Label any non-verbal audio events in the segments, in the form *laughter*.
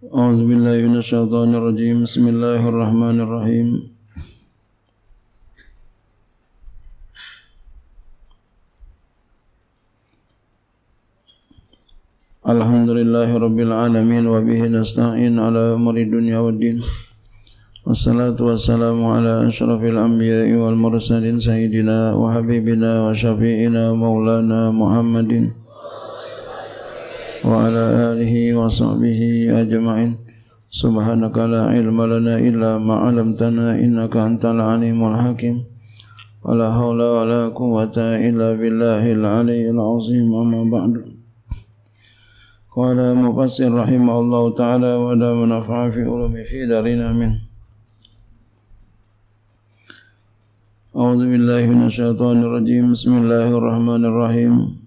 أعوذ بالله من الشيطان الرجيم بسم الله الرحمن الرحيم الحمد لله رب العالمين وبه نستعين على أمر الدنيا والدين والصلاة والسلام على أشرف الأنبياء والمرسلين سيدنا وحبيبنا وشفيعنا مولانا محمد وعلى آله وصحبه أجمعين سبحانك لا علم لنا إلا ما علمتنا إنك أنت العليم الحكيم ولا حول ولا قوة إلا بالله العلي العظيم أما بعد قال مفسر رحمه الله تعالى ولا منفع في علوم في دارنا منه أعوذ بالله من الشيطان الرجيم بسم الله الرحمن الرحيم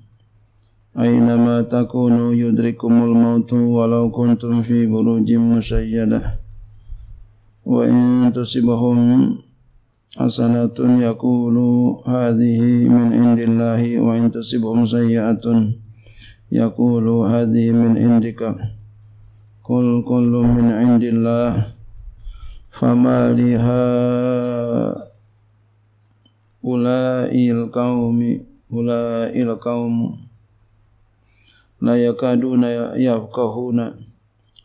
أينما تكونوا يدرككم الموت ولو كنتم في بروج مشيدة وإن تصبهم حسنة يقولوا هذه من عند الله وإن تصبهم سيئة يقولوا هذه من عندك قل كل من عند الله فما لها أولئك القوم أولئك القوم لا يكادون يفقهون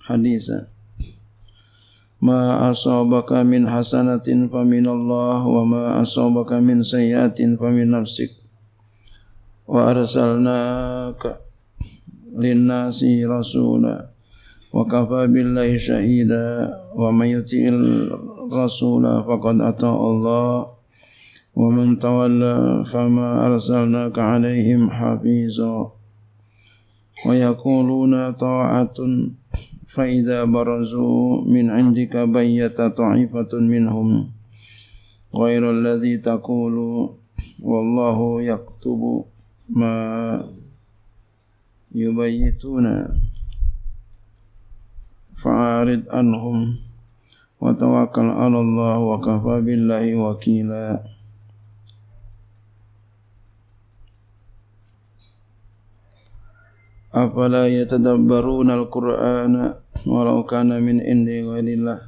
حديثا ما أصابك من حسنة فمن الله وما أصابك من سيئة فمن نفسك وأرسلناك للناس رسولا وكفى بالله شهيدا ومن يطع الرسول فقد أطاع الله ومن تولى فما أرسلناك عليهم حفيظا ويقولون طاعة فإذا برزوا من عندك بيت طائفة منهم غير الذي تقول والله يكتب ما يبيتون فأعرض عنهم وتوكل على الله وكفى بالله وكيلا أفلا يتدبرون القرآن ولو كان من عند غير الله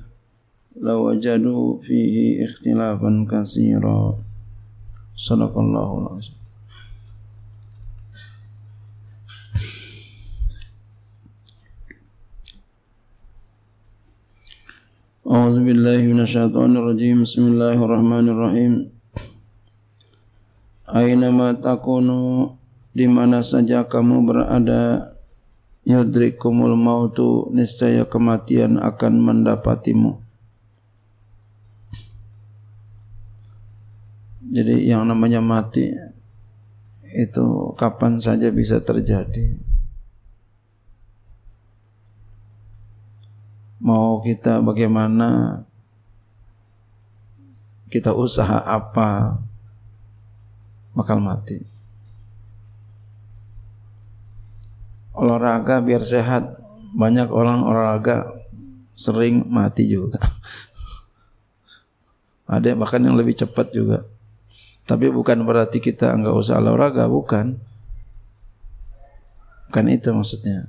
لوجدوا فيه اختلافا كثيرا صدق الله العظيم أعوذ بالله من الشيطان الرجيم بسم الله الرحمن الرحيم أينما تكونوا di mana saja kamu berada yudrikumul mautu niscaya kematian akan mendapatimu jadi yang namanya mati itu kapan saja bisa terjadi mau kita bagaimana kita usaha apa bakal mati olahraga biar sehat. Banyak orang olahraga sering mati juga. *laughs* Ada bahkan yang lebih cepat juga. Tapi bukan berarti kita nggak usah olahraga, bukan. Bukan itu maksudnya.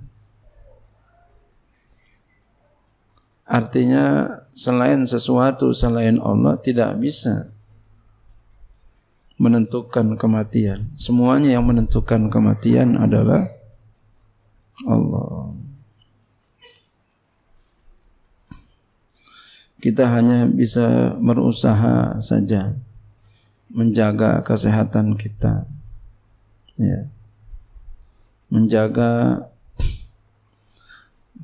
Artinya selain sesuatu selain Allah tidak bisa menentukan kematian. Semuanya yang menentukan kematian adalah Allah. Kita hanya bisa berusaha saja menjaga kesehatan kita. Ya. Menjaga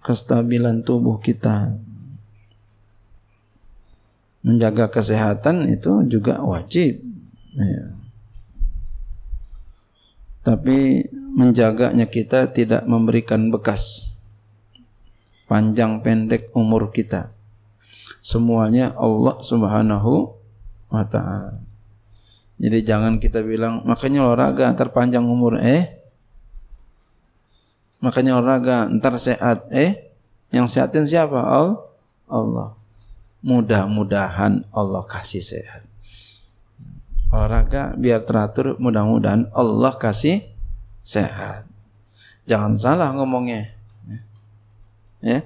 kestabilan tubuh kita. Menjaga kesehatan itu juga wajib. Ya. Tapi menjaganya kita tidak memberikan bekas panjang pendek umur kita semuanya Allah Subhanahu wa taala jadi jangan kita bilang makanya olahraga ntar panjang umur eh makanya olahraga ntar sehat eh yang sehatin siapa Al Allah mudah-mudahan Allah kasih sehat olahraga biar teratur mudah-mudahan Allah kasih sehat. Jangan salah ngomongnya. Ya. ya.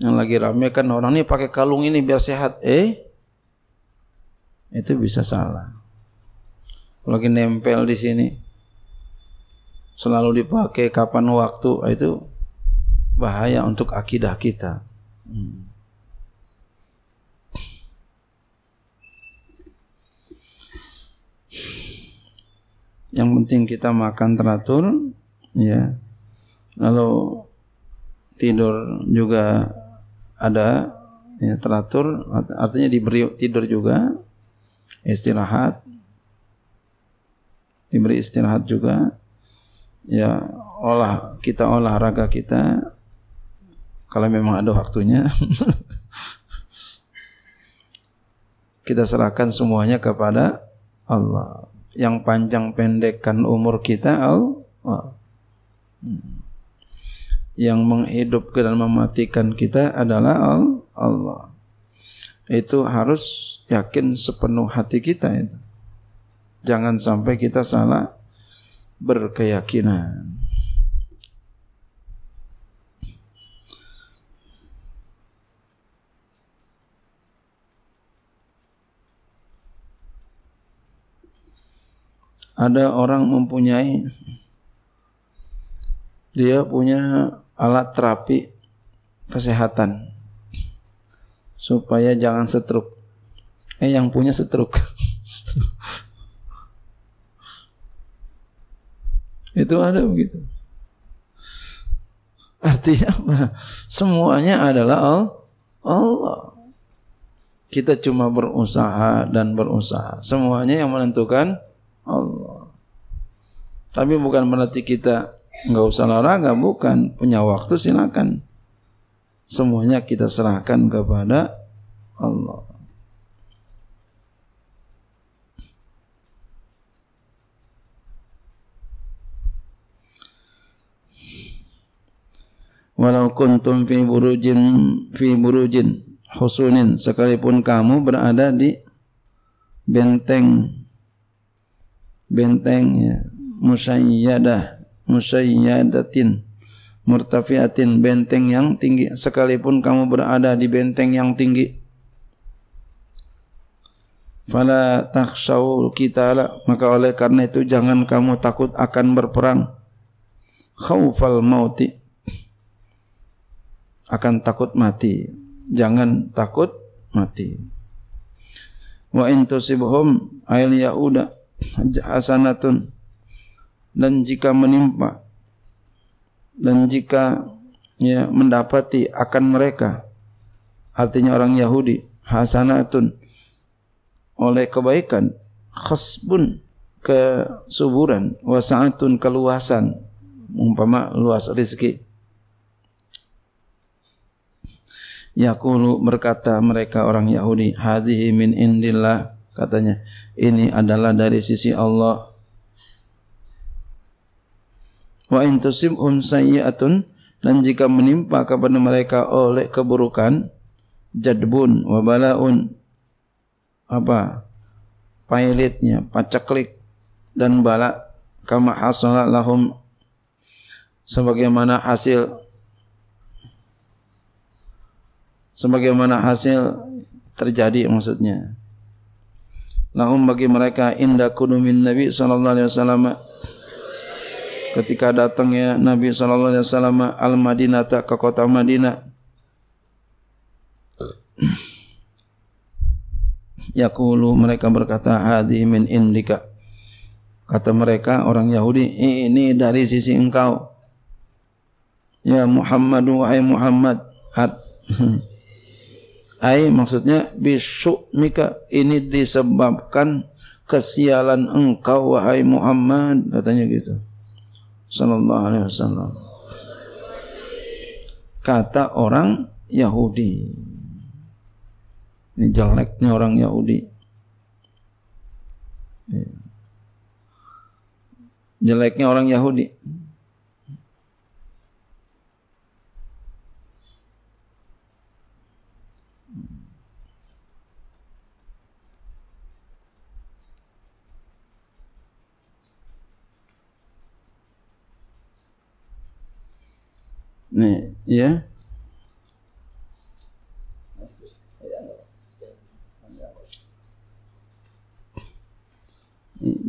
Yang lagi rame kan orang ini pakai kalung ini biar sehat. Eh? Itu bisa salah. Lagi nempel di sini. Selalu dipakai kapan waktu. Itu bahaya untuk akidah kita. Hmm. Yang penting kita makan teratur, ya. Lalu tidur juga ada ya, teratur, artinya diberi tidur juga, istirahat, diberi istirahat juga, ya olah kita olahraga kita kalau memang ada waktunya *laughs* kita serahkan semuanya kepada Allah yang panjang pendekkan umur kita Allah. Yang menghidupkan dan mematikan kita adalah Allah. Itu harus yakin sepenuh hati kita itu. Jangan sampai kita salah berkeyakinan. ada orang mempunyai dia punya alat terapi kesehatan supaya jangan setruk. Eh yang punya setruk. *laughs* Itu ada begitu. Artinya apa? Semuanya adalah Allah. Kita cuma berusaha dan berusaha. Semuanya yang menentukan Allah. Tapi bukan berarti kita nggak usah olahraga, bukan. Punya waktu silakan. Semuanya kita serahkan kepada Allah. walau kuntum fi burujin fi burujin husunin sekalipun kamu berada di benteng bentengnya musayyadah musayyadatin murtafiatin benteng yang tinggi sekalipun kamu berada di benteng yang tinggi fala kita la maka oleh karena itu jangan kamu takut akan berperang khaufal mauti akan takut mati jangan takut mati wa intusibhum tusibhum hasanatun dan jika menimpa dan jika ya mendapati akan mereka artinya orang Yahudi hasanatun oleh kebaikan khasbun kesuburan wasaatun keluasan umpama luas rezeki Yakulu berkata mereka orang Yahudi hazihi min indillah katanya ini adalah dari sisi Allah wa in tusibhum sayyi'atun dan jika menimpa kepada mereka oleh keburukan jadbun wa balaun apa pailitnya paceklik dan balak kama hasala lahum sebagaimana hasil sebagaimana hasil terjadi maksudnya lahum bagi mereka inda kudumin Nabi sallallahu alaihi wasallam ketika datangnya Nabi sallallahu alaihi wasallam al Madinah ke kota Madinah yaqulu mereka berkata hadhi min indika kata mereka orang Yahudi ini dari sisi engkau ya Muhammad wahai Muhammad *laughs* Ai maksudnya mika ini disebabkan kesialan engkau wahai Muhammad katanya gitu. Sallallahu alaihi wasallam. Kata orang Yahudi. Ini jeleknya orang Yahudi. Jeleknya orang Yahudi. Nih, ya.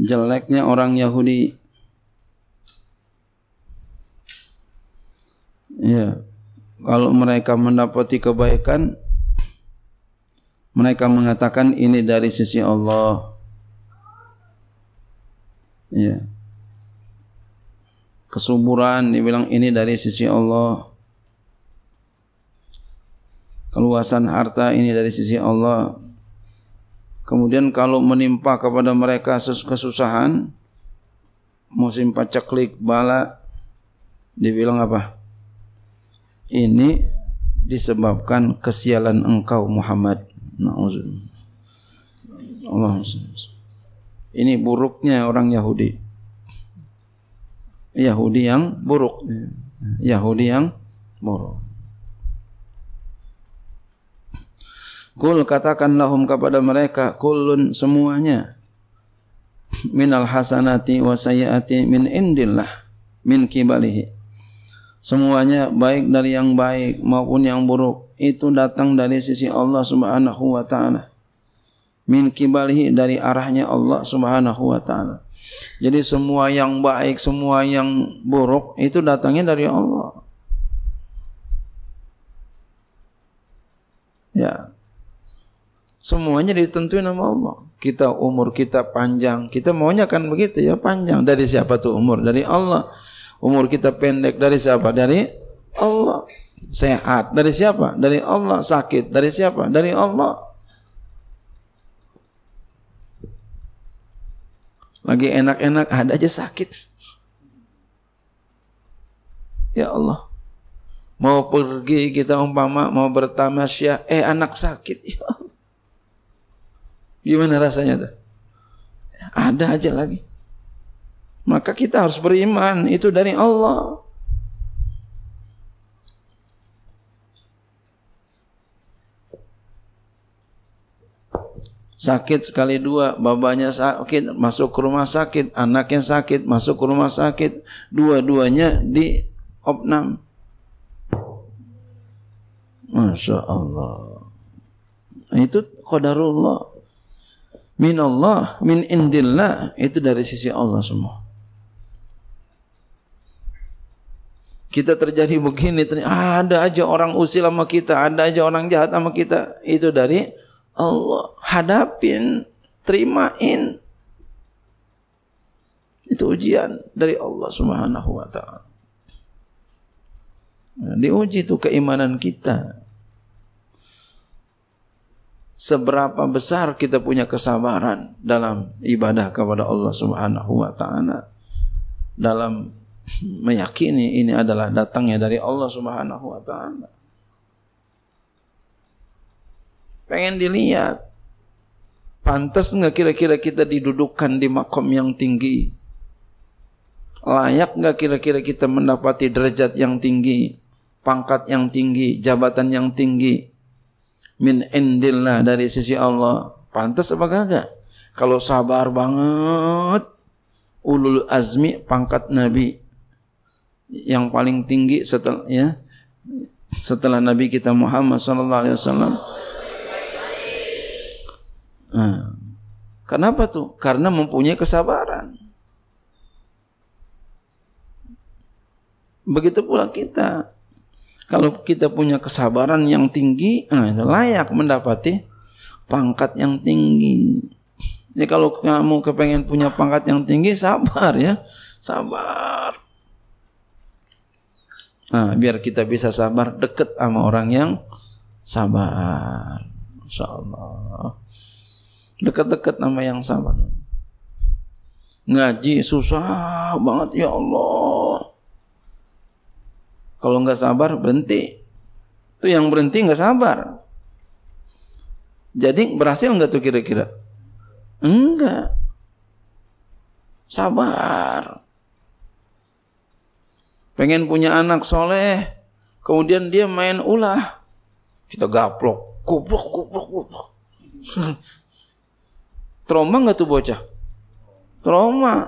Jeleknya orang Yahudi. Ya. Kalau mereka mendapati kebaikan, mereka mengatakan ini dari sisi Allah. Ya kesuburan dibilang ini dari sisi Allah keluasan harta ini dari sisi Allah kemudian kalau menimpa kepada mereka kesusahan musim paceklik bala dibilang apa ini disebabkan kesialan engkau Muhammad Allah ini buruknya orang Yahudi Yahudi yang buruk. Iya, iya. Yahudi yang buruk. Kul katakan lahum kepada mereka kulun semuanya minal hasanati wa min indillah min kibalihi. Semuanya baik dari yang baik maupun yang buruk itu datang dari sisi Allah Subhanahu wa taala min kibalihi dari arahnya Allah Subhanahu wa taala. Jadi semua yang baik, semua yang buruk itu datangnya dari Allah. Ya. Semuanya ditentuin sama Allah. Kita umur kita panjang, kita maunya kan begitu ya, panjang. Dari siapa tuh umur? Dari Allah. Umur kita pendek dari siapa? Dari Allah. Sehat dari siapa? Dari Allah. Sakit dari siapa? Dari Allah. Lagi enak-enak ada aja sakit. Ya Allah. Mau pergi kita umpama mau bertamasya, eh anak sakit. *laughs* Ya Allah. Gimana rasanya tuh? Ada aja lagi. Maka kita harus beriman itu dari Allah. sakit sekali dua, babanya sakit masuk ke rumah sakit, anaknya sakit masuk ke rumah sakit, dua-duanya di opnam. Masya Allah. Itu kodarullah Min Allah, min indillah. Itu dari sisi Allah semua. Kita terjadi begini, ah, ada aja orang usil sama kita, ada aja orang jahat sama kita. Itu dari Allah hadapin terimain itu ujian dari Allah Subhanahu wa taala nah, diuji itu keimanan kita seberapa besar kita punya kesabaran dalam ibadah kepada Allah Subhanahu wa taala dalam meyakini ini adalah datangnya dari Allah Subhanahu wa taala pengen dilihat pantas nggak kira-kira kita didudukkan di makom yang tinggi layak nggak kira-kira kita mendapati derajat yang tinggi pangkat yang tinggi jabatan yang tinggi min indillah dari sisi Allah pantas apa kagak kalau sabar banget ulul azmi pangkat nabi yang paling tinggi setelah ya setelah nabi kita Muhammad sallallahu alaihi wasallam Hmm. Kenapa tuh? Karena mempunyai kesabaran. Begitu pula kita. Kalau kita punya kesabaran yang tinggi, nah, layak mendapati pangkat yang tinggi. Jadi ya, kalau kamu kepengen punya pangkat yang tinggi, sabar ya. Sabar. Nah, biar kita bisa sabar deket sama orang yang sabar. Insya Dekat-dekat nama yang sama. Ngaji susah banget ya Allah. Kalau nggak sabar berhenti. Itu yang berhenti nggak sabar. Jadi berhasil nggak tuh kira-kira? Enggak. Sabar. Pengen punya anak soleh, kemudian dia main ulah. Kita gaplok, kubuk, kubuk, kubuk. Trauma nggak tuh bocah? Trauma.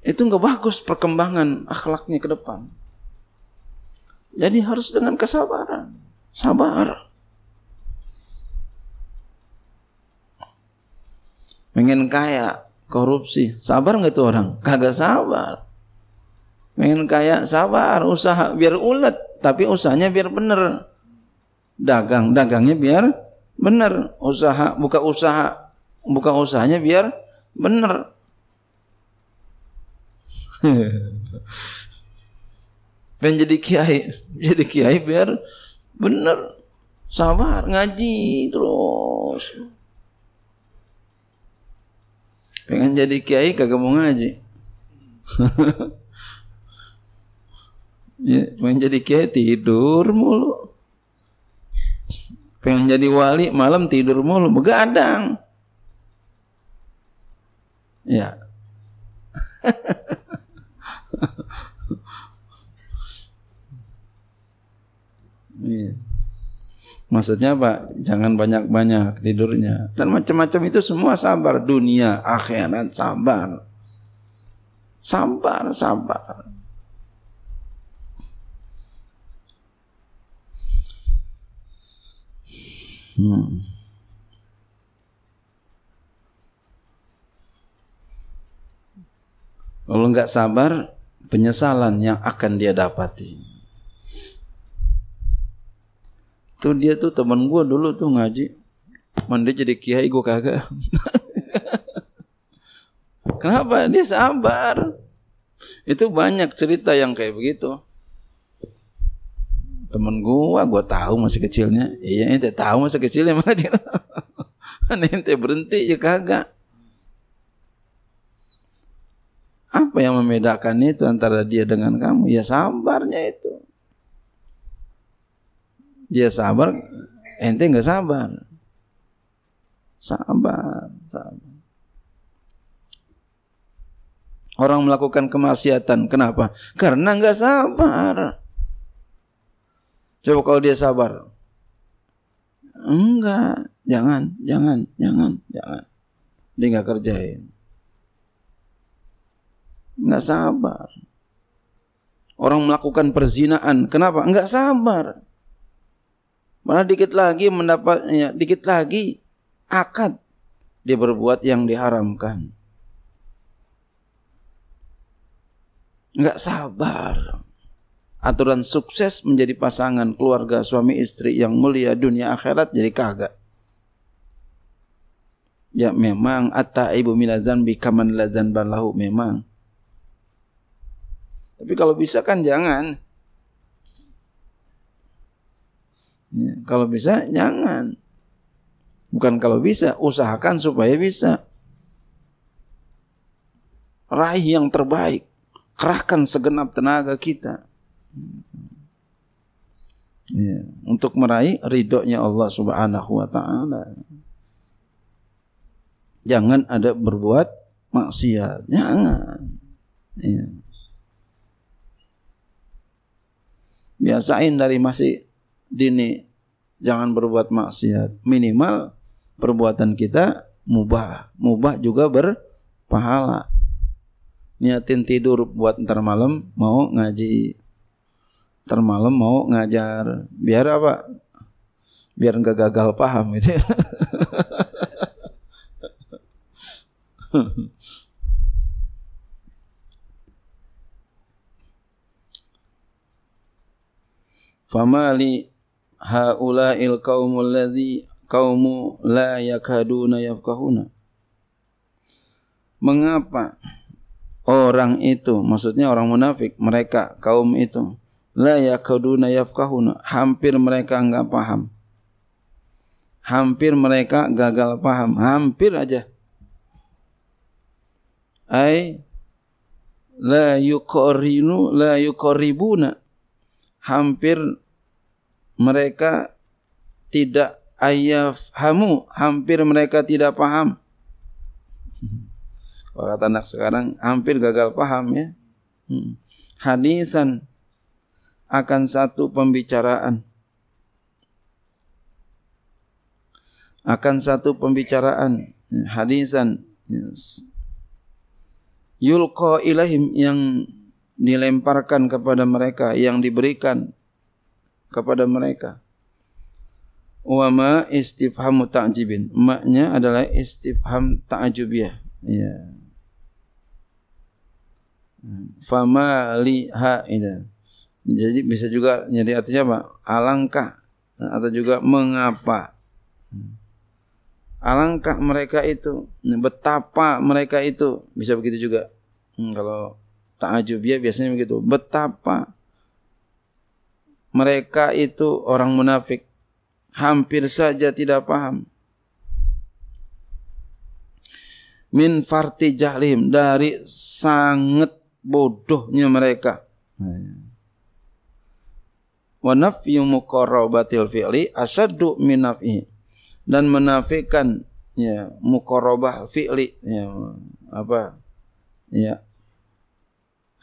Itu nggak bagus perkembangan akhlaknya ke depan. Jadi harus dengan kesabaran. Sabar. Pengen kaya, korupsi. Sabar nggak tuh orang? Kagak sabar. Pengen kaya, sabar. Usaha biar ulet. Tapi usahanya biar bener. Dagang, dagangnya biar benar usaha buka usaha buka usahanya biar benar *laughs* pengen jadi kiai jadi kiai biar benar sabar ngaji terus pengen jadi kiai kagak mau ngaji *laughs* ya, pengen kiai tidur mulu pengen jadi wali malam tidur mulu begadang ya *laughs* iya. Maksudnya pak Jangan banyak-banyak tidurnya. Dan macam-macam itu semua sabar. Dunia, akhirat, sabar. Sabar, sabar. Hmm. Kalau nggak sabar, penyesalan yang akan dia dapati. Tuh dia tuh teman gue dulu tuh ngaji, mandi jadi kiai gue kagak. *laughs* Kenapa? Dia sabar. Itu banyak cerita yang kayak begitu temen gua gua tahu masih kecilnya iya ente tahu masih kecilnya mana *laughs* dia ente berhenti ya kagak apa yang membedakan itu antara dia dengan kamu ya sabarnya itu dia sabar ente nggak sabar sabar sabar orang melakukan kemaksiatan kenapa karena nggak sabar Coba kalau dia sabar. Enggak, jangan, jangan, jangan, jangan. Dia nggak kerjain. Nggak sabar. Orang melakukan perzinaan, kenapa? Nggak sabar. mana dikit lagi mendapat, ya, dikit lagi akad dia berbuat yang diharamkan. Nggak sabar aturan sukses menjadi pasangan keluarga suami istri yang mulia dunia akhirat jadi kagak. Ya memang atta ibu minazan bikaman lazan balahu memang. Tapi kalau bisa kan jangan. Ya, kalau bisa jangan. Bukan kalau bisa, usahakan supaya bisa. Raih yang terbaik. Kerahkan segenap tenaga kita Ya, untuk meraih ridhonya Allah Subhanahu wa taala. Jangan ada berbuat maksiat. Jangan. Ya. Biasain dari masih dini jangan berbuat maksiat. Minimal perbuatan kita mubah. Mubah juga berpahala. Niatin tidur buat ntar malam mau ngaji ntar malam mau ngajar biar apa biar nggak gagal paham gitu *laughs* Famali Famali il kaumul ladzi kaumu la yakaduna yafqahuna Mengapa orang itu maksudnya orang munafik mereka kaum itu la yakaduna yafkahuna hampir mereka enggak paham hampir mereka gagal paham hampir aja ai la yuqarinu la yuqaribuna hampir mereka tidak ayafhamu hampir mereka tidak paham kata anak sekarang hampir gagal paham ya hmm. hadisan akan satu pembicaraan akan satu pembicaraan hadisan yes. yulqa ilahim yang dilemparkan kepada mereka yang diberikan kepada mereka wa ma istifhamu ta'jibin maknya adalah istifham ta'jubiyah ya yeah. fama liha ha'ida jadi bisa juga jadi artinya apa? Alangkah atau juga mengapa. Alangkah mereka itu, betapa mereka itu bisa begitu juga. Hmm, kalau tak ya biasanya begitu. Betapa mereka itu orang munafik hampir saja tidak paham min farti jahlim dari sangat bodohnya mereka. Hmm wa nafyu muqarrabatil fi'li asaddu min dan menafikan ya muqarrabah fi'li ya apa ya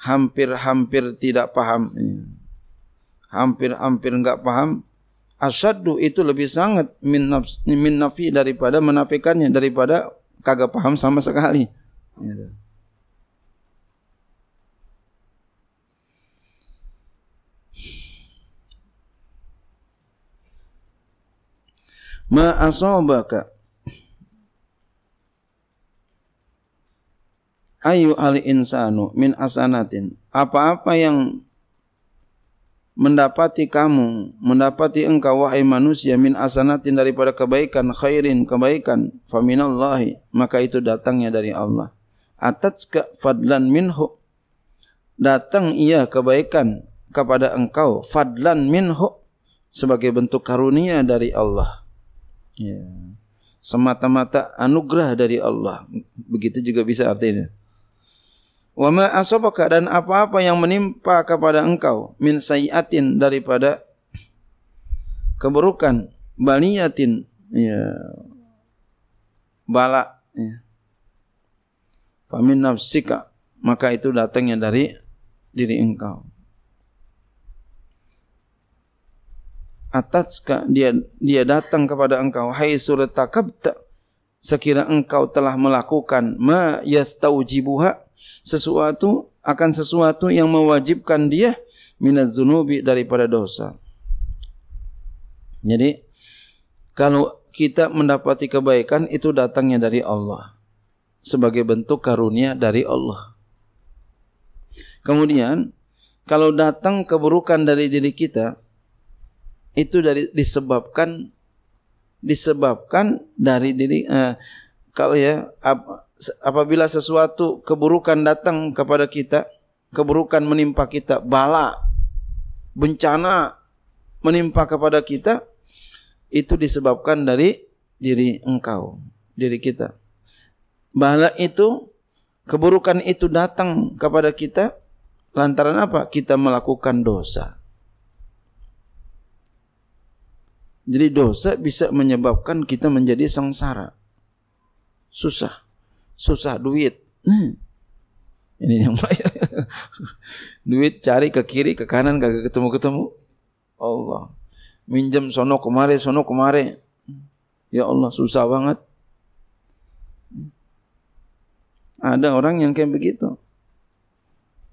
hampir-hampir tidak paham ya. hampir-hampir enggak paham asaddu itu lebih sangat min nafs min nafi daripada menafikannya daripada kagak paham sama sekali gitu. ma asobaka ayu al insanu min asanatin apa-apa yang mendapati kamu mendapati engkau wahai manusia min asanatin daripada kebaikan khairin kebaikan faminallahi maka itu datangnya dari Allah atatska fadlan minhu datang ia kebaikan kepada engkau fadlan minhu sebagai bentuk karunia dari Allah Ya. Semata-mata anugerah dari Allah. Begitu juga bisa artinya. Wa ma asabaka dan apa-apa yang menimpa kepada engkau min sayiatin daripada keburukan baniyatin ya bala ya. Famin nafsika maka itu datangnya dari diri engkau. atatska dia dia datang kepada engkau hai surat takabta sekira engkau telah melakukan ma yastaujibuha sesuatu akan sesuatu yang mewajibkan dia minaz zunubi daripada dosa jadi kalau kita mendapati kebaikan itu datangnya dari Allah sebagai bentuk karunia dari Allah kemudian kalau datang keburukan dari diri kita itu dari disebabkan disebabkan dari diri eh, kalau ya ap, apabila sesuatu keburukan datang kepada kita, keburukan menimpa kita, bala, bencana menimpa kepada kita itu disebabkan dari diri engkau, diri kita. Bala itu keburukan itu datang kepada kita lantaran apa? Kita melakukan dosa. Jadi dosa bisa menyebabkan kita menjadi sengsara. Susah. Susah duit. Hmm. Ini yang banyak. *laughs* duit cari ke kiri, ke kanan, kagak ketemu-ketemu. Allah. Minjem sono kemari, sono kemari. Ya Allah, susah banget. Ada orang yang kayak begitu.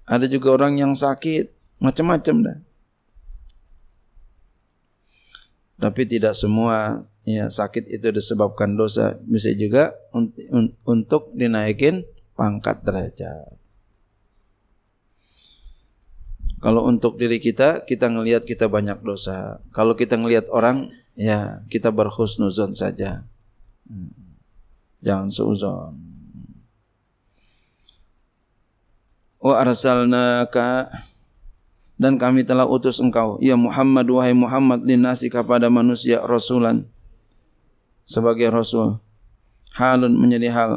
Ada juga orang yang sakit. Macam-macam dah. tapi tidak semua ya sakit itu disebabkan dosa bisa juga untuk dinaikin pangkat derajat kalau untuk diri kita kita ngelihat kita banyak dosa kalau kita ngelihat orang ya kita berhusnuzon saja jangan seuzon wa arsalnaka dan kami telah utus engkau ya Muhammad wahai Muhammad linasi kepada manusia rasulan sebagai rasul halun menjadi hal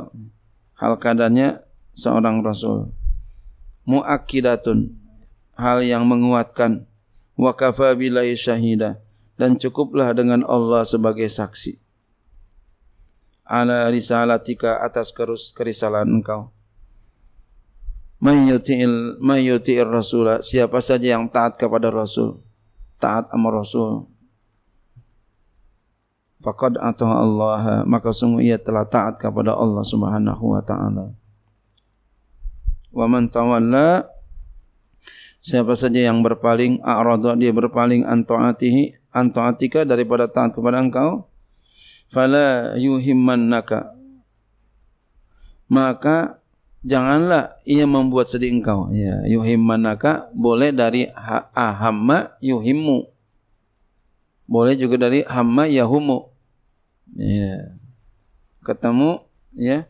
hal keadaannya seorang rasul muakkidatun hal yang menguatkan wa kafa billahi syahida dan cukuplah dengan Allah sebagai saksi ala risalatika atas keris kerisalan engkau mayyuti'il mayyuti'ir rasul siapa saja yang taat kepada rasul taat amar rasul faqad ata Allah maka sungguh ia telah taat kepada Allah Subhanahu wa taala wa man tawalla siapa saja yang berpaling a'rada dia berpaling an taatihi daripada taat kepada engkau fala yuhimmannaka maka janganlah ia membuat sedih engkau. Ya, yuhimmanaka boleh dari Ahamma hamma Boleh juga dari hamma yahumu. Ya. Ketemu ya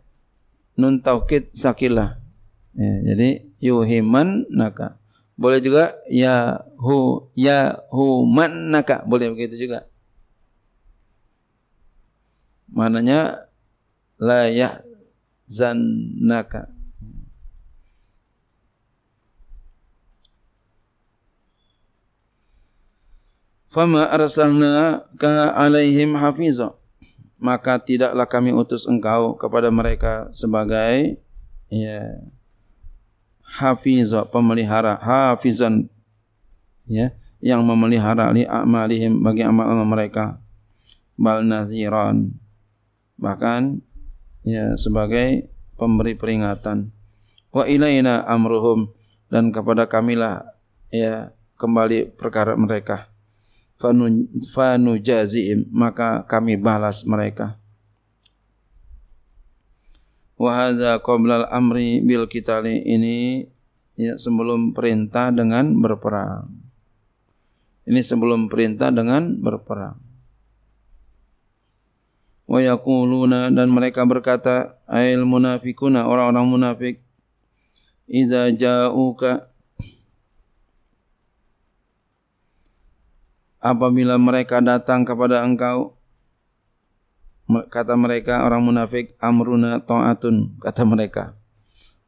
nun taukid sakilah. Ya, jadi yuhiman naka. Boleh juga ya hu yahu man naka. Boleh begitu juga. Mananya la naka. fama arsalna ka alaihim hafizah. maka tidaklah kami utus engkau kepada mereka sebagai ya hafizah, pemelihara hafizan ya yang memelihara li amalihim bagi amal-amal mereka bal naziran bahkan ya sebagai pemberi peringatan wa ilaina amruhum dan kepada kamilah ya kembali perkara mereka fanu jazim maka kami balas mereka wa hadza qabla amri bil qitali ini ya sebelum perintah dengan berperang ini sebelum perintah dengan berperang wa yaquluna dan mereka berkata ail munafikuna orang-orang munafik idza ja'uka apabila mereka datang kepada engkau kata mereka orang munafik amruna taatun kata mereka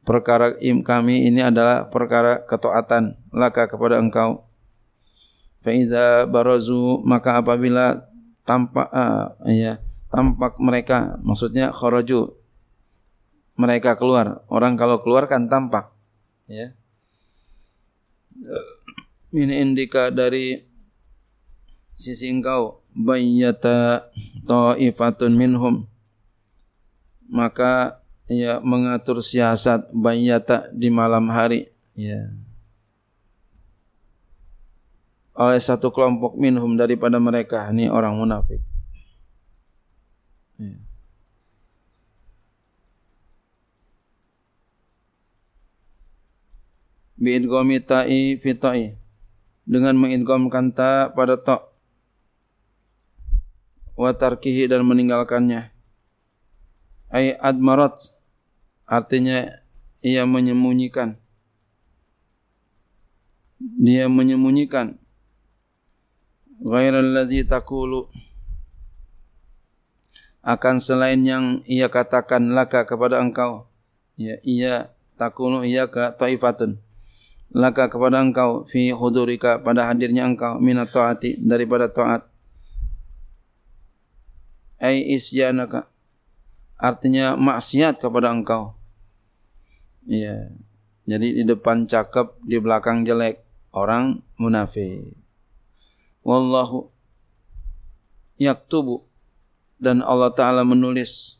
perkara im kami ini adalah perkara ketaatan laka kepada engkau fa iza barazu maka apabila tampak uh, ya tampak mereka maksudnya kharaju mereka keluar orang kalau keluar kan tampak ya ini indika dari sisi engkau bayyata ta'ifatun minhum maka ya mengatur siasat bayyata di malam hari ya oleh satu kelompok minhum daripada mereka ini orang munafik ya. biidgomi ta'i fitai dengan mengidgomkan ta pada ta wa tarkihi dan meninggalkannya ay admarat artinya ia menyembunyikan dia menyembunyikan ghairal ladzi taqulu akan selain yang ia katakan laka kepada engkau ya ia takunu ia ka taifatun laka kepada engkau fi hudurika pada hadirnya engkau minat taati daripada taat ay isyanaka artinya maksiat kepada engkau. Iya. Jadi di depan cakep, di belakang jelek, orang munafik. Wallahu yaktubu dan Allah taala menulis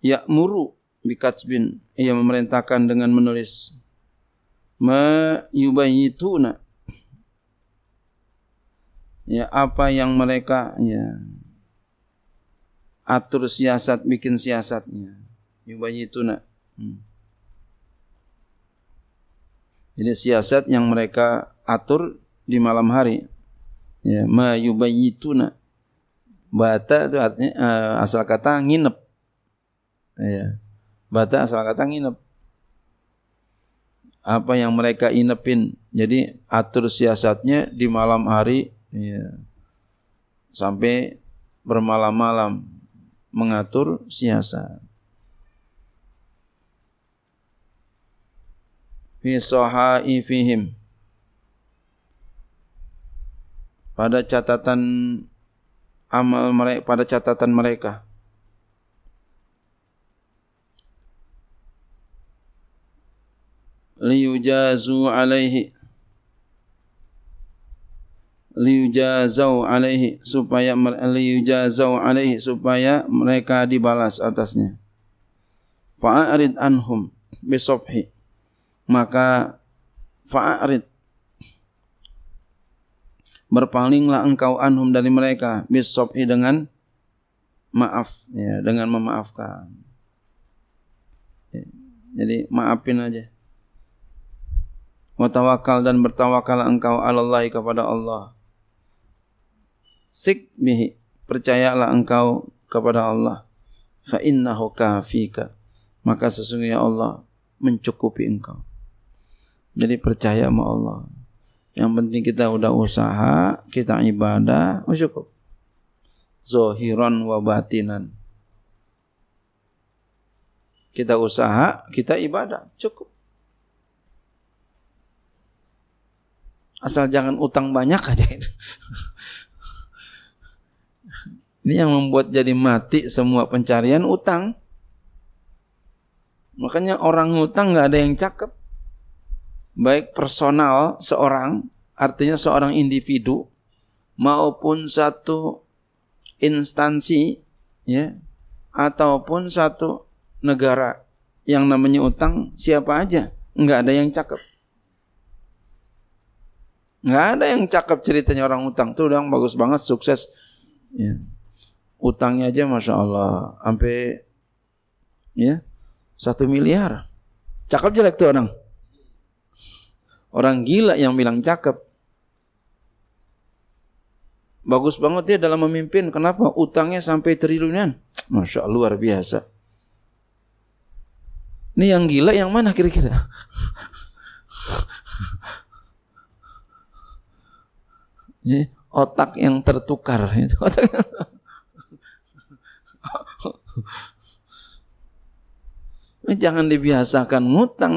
ya'muru bikatsbin ia memerintahkan dengan menulis ma yubayituna ya apa yang mereka ya atur siasat, bikin siasatnya. itu nak. Hmm. Jadi siasat yang mereka atur di malam hari. Ya, ma yubayituna. Bata itu artinya uh, asal kata nginep. Ya. Bata asal kata nginep. Apa yang mereka inepin. Jadi atur siasatnya di malam hari ya. sampai bermalam-malam mengatur siasat. Fi sahaifihim. Pada catatan amal mereka, pada catatan mereka. jazu alaihi liyujazau alaihi supaya liyujazau alaihi supaya mereka dibalas atasnya fa'arid anhum besophi maka fa'arid berpalinglah engkau anhum dari mereka besophi dengan maaf ya dengan memaafkan ya, jadi maafin aja wa tawakal dan bertawakal engkau alallahi kepada Allah sik bihi percayalah engkau kepada Allah fa innahu kafika maka sesungguhnya Allah mencukupi engkau jadi percaya sama Allah yang penting kita udah usaha kita ibadah oh cukup zohiron wa batinan kita usaha kita ibadah cukup asal jangan utang banyak aja itu *laughs* Ini yang membuat jadi mati semua pencarian utang. Makanya orang utang nggak ada yang cakep. Baik personal seorang, artinya seorang individu, maupun satu instansi, ya, ataupun satu negara yang namanya utang siapa aja nggak ada yang cakep nggak ada yang cakep ceritanya orang utang tuh udah bagus banget sukses ya utangnya aja masya Allah sampai ya satu miliar cakep jelek tuh orang orang gila yang bilang cakep bagus banget dia dalam memimpin kenapa utangnya sampai triliunan masya Allah luar biasa ini yang gila yang mana kira-kira *laughs* otak yang tertukar Jangan dibiasakan ngutang.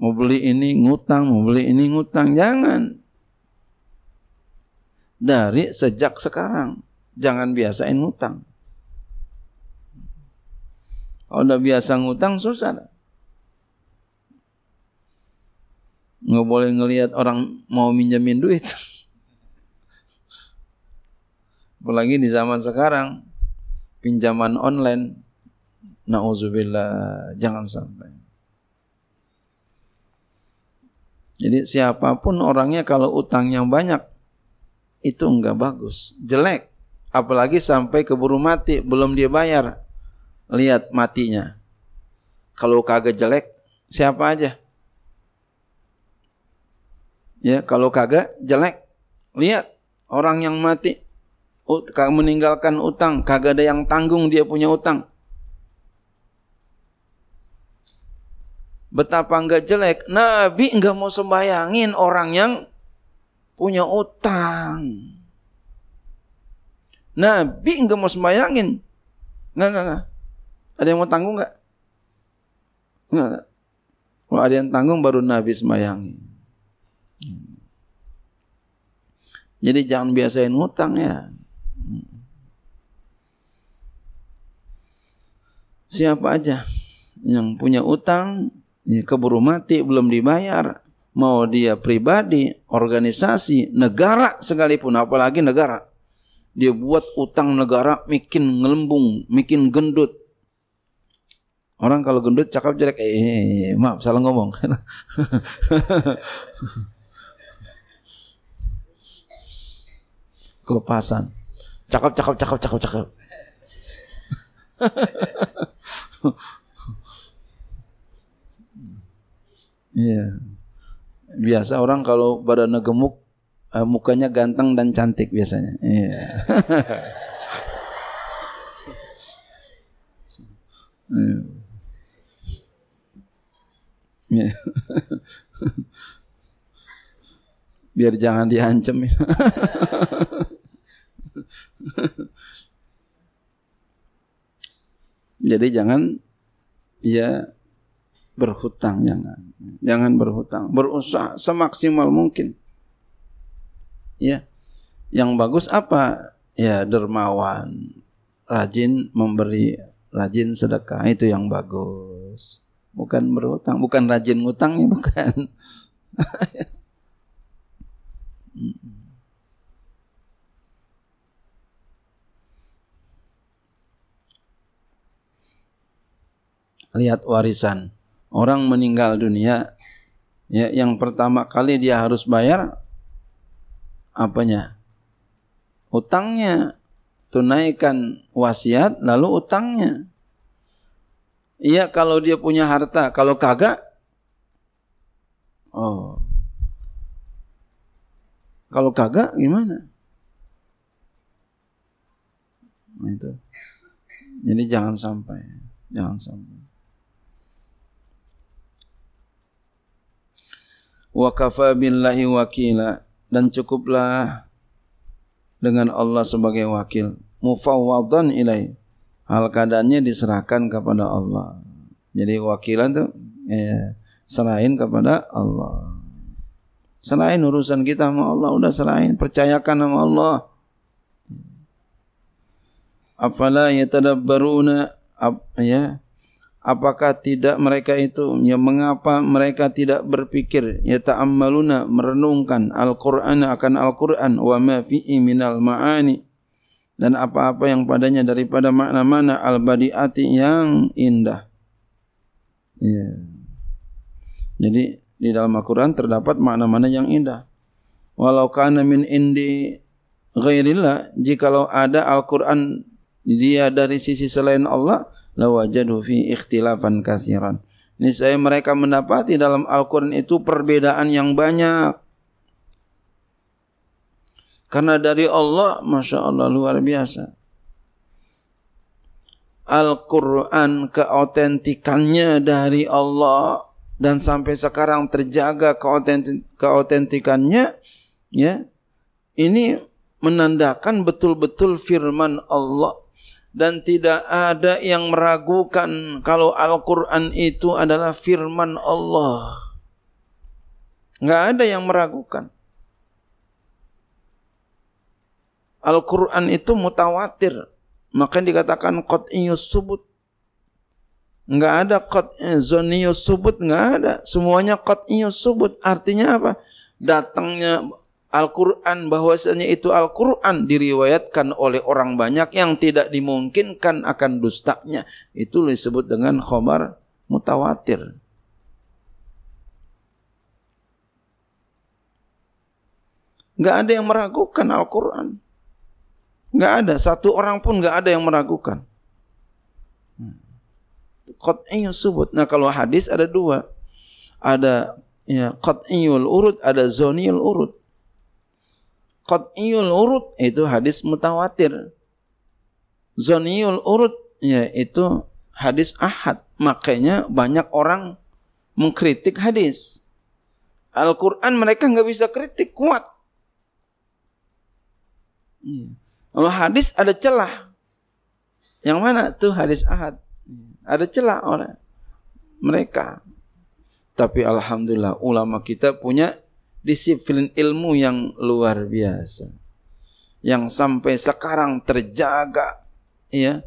Mau beli ini ngutang, mau beli ini ngutang. Jangan. Dari sejak sekarang. Jangan biasain ngutang. Kalau udah biasa ngutang susah. Nggak boleh ngelihat orang mau minjemin duit. *laughs* apalagi di zaman sekarang pinjaman online nauzubillah jangan sampai jadi siapapun orangnya kalau utangnya banyak itu enggak bagus jelek apalagi sampai keburu mati belum dia bayar lihat matinya kalau kagak jelek siapa aja ya kalau kagak jelek lihat orang yang mati meninggalkan utang, kagak ada yang tanggung dia punya utang. Betapa enggak jelek, Nabi enggak mau sembayangin orang yang punya utang. Nabi enggak mau sembayangin. Enggak, enggak, enggak. Ada yang mau tanggung enggak? Enggak. Kalau ada yang tanggung baru Nabi sembayangin. Jadi jangan biasain utang ya. Siapa aja yang punya utang, ya keburu mati belum dibayar, mau dia pribadi, organisasi, negara sekalipun, apalagi negara. Dia buat utang negara bikin ngelembung, bikin gendut. Orang kalau gendut cakap jelek, eh, eh, eh maaf salah ngomong. *laughs* Kelepasan. Cakep, cakep, cakep, cakep, cakep. Iya. yeah. Biasa orang kalau badannya gemuk, uh, eh, mukanya ganteng dan cantik biasanya. Iya. Yeah. yeah. Biar jangan ya. *laughs* Jadi jangan ya berhutang jangan. Jangan berhutang, berusaha semaksimal mungkin. Ya. Yang bagus apa? Ya dermawan, rajin memberi, rajin sedekah itu yang bagus. Bukan berhutang, bukan rajin ngutangnya *laughs* bukan. lihat warisan. Orang meninggal dunia, ya, yang pertama kali dia harus bayar apanya? Utangnya. Tunaikan wasiat lalu utangnya. Iya kalau dia punya harta, kalau kagak Oh. Kalau kagak gimana? Nah, itu. Jadi jangan sampai, jangan sampai. wa kafa billahi wakila dan cukuplah dengan Allah sebagai wakil mufawwadan ilai hal keadaannya diserahkan kepada Allah jadi wakilan itu eh, serahin kepada Allah selain urusan kita sama Allah udah selain percayakan sama Allah afala yatadabbaruna ya apakah tidak mereka itu ya mengapa mereka tidak berpikir ya ta'ammaluna merenungkan al-Qur'an akan al-Qur'an wa ma fihi minal ma'ani dan apa-apa yang padanya daripada makna-makna al-badiati yang indah ya. jadi di dalam Al-Qur'an terdapat makna-makna yang indah walau kana min indi ghairillah jikalau ada Al-Qur'an dia dari sisi selain Allah lawajadu fi ikhtilafan kasiran. Niscaya mereka mendapati dalam Al-Quran itu perbedaan yang banyak. Karena dari Allah, Masya Allah luar biasa. Al-Quran keautentikannya dari Allah dan sampai sekarang terjaga keautentikannya ya ini menandakan betul-betul firman Allah dan tidak ada yang meragukan kalau Al-Quran itu adalah firman Allah. Nggak ada yang meragukan. Al-Quran itu mutawatir. Maka dikatakan qat'iyus subut. Nggak ada qat'iyus subut, nggak ada. Semuanya qat'iyus subut. Artinya apa? Datangnya Al-Quran bahwasanya itu Al-Quran diriwayatkan oleh orang banyak yang tidak dimungkinkan akan dustanya itu disebut dengan khobar mutawatir Gak ada yang meragukan Al-Quran Gak ada satu orang pun gak ada yang meragukan qat'iyus subut nah kalau hadis ada dua ada ya qat'iyul urut ada zonil urut Qat'iyul urut itu hadis mutawatir. zon iul urut yaitu hadis ahad. Makanya banyak orang mengkritik hadis. Al-Quran mereka nggak bisa kritik kuat. Iya. Kalau hadis ada celah. Yang mana tuh hadis ahad? Ada celah orang mereka. Tapi alhamdulillah ulama kita punya disiplin ilmu yang luar biasa yang sampai sekarang terjaga ya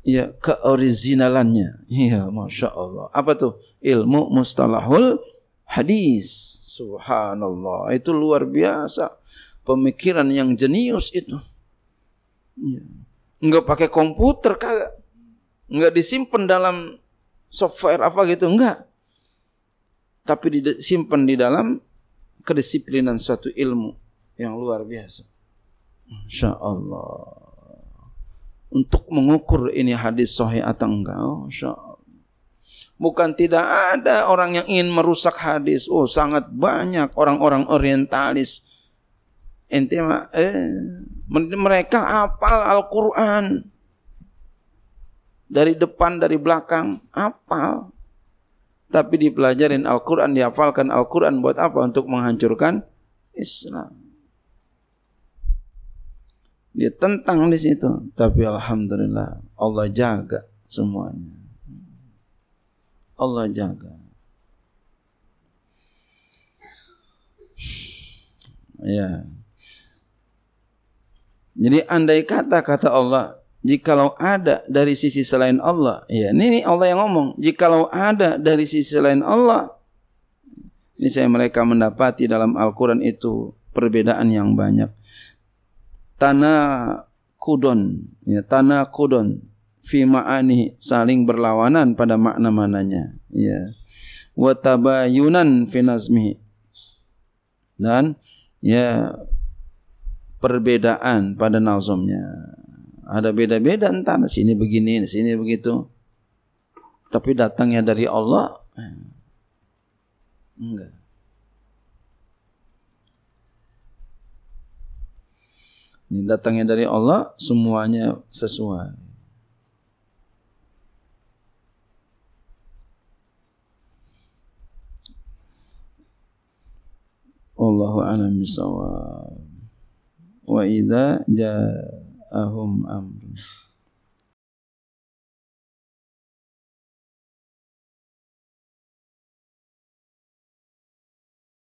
ya keoriginalannya ya masya Allah apa tuh ilmu mustalahul hadis subhanallah itu luar biasa pemikiran yang jenius itu ya. nggak pakai komputer kagak nggak disimpan dalam software apa gitu enggak tapi disimpan di dalam kedisiplinan suatu ilmu yang luar biasa. Insya Allah. Untuk mengukur ini hadis sahih atau enggak, oh, insya Allah. Bukan tidak ada orang yang ingin merusak hadis. Oh, sangat banyak orang-orang orientalis. Intinya, eh, mereka apal Al-Quran. Dari depan, dari belakang, apal tapi dipelajarin Al-Quran, dihafalkan Al-Quran buat apa? Untuk menghancurkan Islam. Dia tentang di situ. Tapi Alhamdulillah Allah jaga semuanya. Allah jaga. Ya. Jadi andai kata kata Allah jikalau ada dari sisi selain Allah ya ini, Allah yang ngomong jikalau ada dari sisi selain Allah ini saya mereka mendapati dalam Al-Quran itu perbedaan yang banyak tanah kudon ya tanah kudon fi ma'ani saling berlawanan pada makna-mananya ya watabayunan dan ya perbedaan pada nazumnya ada beda-beda entah di sini begini, di sini begitu. Tapi datangnya dari Allah eh, enggak. Ini datangnya dari Allah semuanya sesuai. Allahu a'lam bishawab. Wa idza jaa هم أمر